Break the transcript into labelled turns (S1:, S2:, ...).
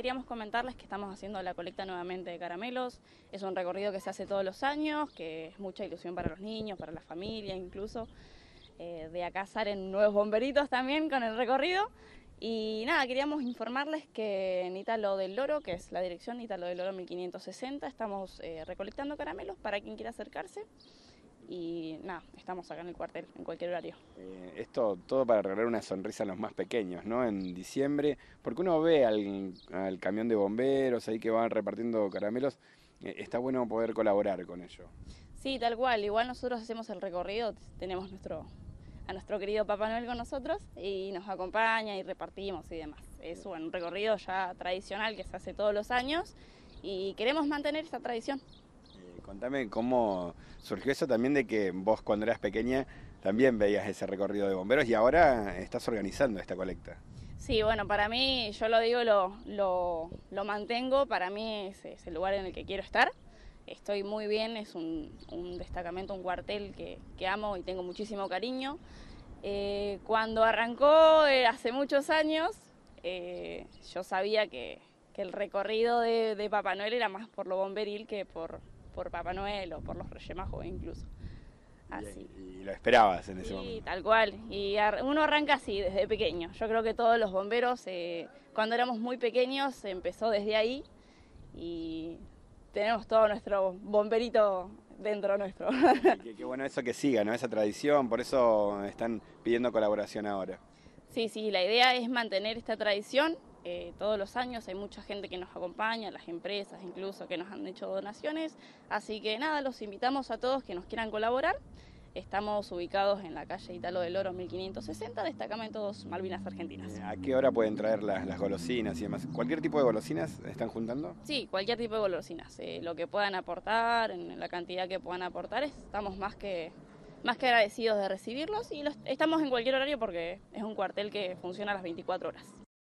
S1: queríamos comentarles que estamos haciendo la colecta nuevamente de caramelos. Es un recorrido que se hace todos los años, que es mucha ilusión para los niños, para la familia incluso. Eh, de acá salen nuevos bomberitos también con el recorrido. Y nada, queríamos informarles que en Italo del Loro, que es la dirección Italo del Loro 1560, estamos eh, recolectando caramelos para quien quiera acercarse y nada, estamos acá en el cuartel, en cualquier horario.
S2: Eh, esto todo para regalar una sonrisa a los más pequeños, ¿no? En diciembre, porque uno ve al, camión de bomberos ahí que van repartiendo caramelos, eh, está bueno poder colaborar con ellos.
S1: Sí, tal cual, igual nosotros hacemos el recorrido, tenemos nuestro a nuestro querido Papá Noel con nosotros y nos acompaña y repartimos y demás. Es un recorrido ya tradicional que se hace todos los años y queremos mantener esta tradición.
S2: Contame cómo surgió eso también de que vos cuando eras pequeña también veías ese recorrido de bomberos y ahora estás organizando esta colecta.
S1: Sí, bueno, para mí, yo lo digo, lo, lo, mantengo, para mí es, el lugar en el que quiero estar. Estoy muy bien, es un, destacamento, un cuartel que, amo y tengo muchísimo cariño. Eh, cuando arrancó eh, hace muchos años, eh, yo sabía que, el recorrido de, de Papá Noel era más por lo bomberil que por, por Papá Noel o por los Reyes Magos incluso. Así.
S2: Y, lo esperabas en ese momento.
S1: Sí, tal cual. Y uno arranca así desde pequeño. Yo creo que todos los bomberos, eh, cuando éramos muy pequeños, empezó desde ahí y tenemos todo nuestro bomberito dentro nuestro.
S2: Qué bueno eso que siga, ¿no? Esa tradición, por eso están pidiendo colaboración ahora.
S1: Sí, sí, la idea es mantener esta tradición eh, todos los años hay mucha gente que nos acompaña, las empresas incluso que nos han hecho donaciones, así que nada, los invitamos a todos que nos quieran colaborar. Estamos ubicados en la calle Italo del Oro 1560, destacamento todos Malvinas Argentinas. Eh, ¿A
S2: qué hora pueden traer las, golosinas y demás? ¿Cualquier tipo de golosinas están juntando?
S1: Sí, cualquier tipo de golosinas. Eh, lo que puedan aportar, la cantidad que puedan aportar, estamos más que, más agradecidos de recibirlos y estamos en cualquier horario porque es un cuartel que funciona a las 24 horas.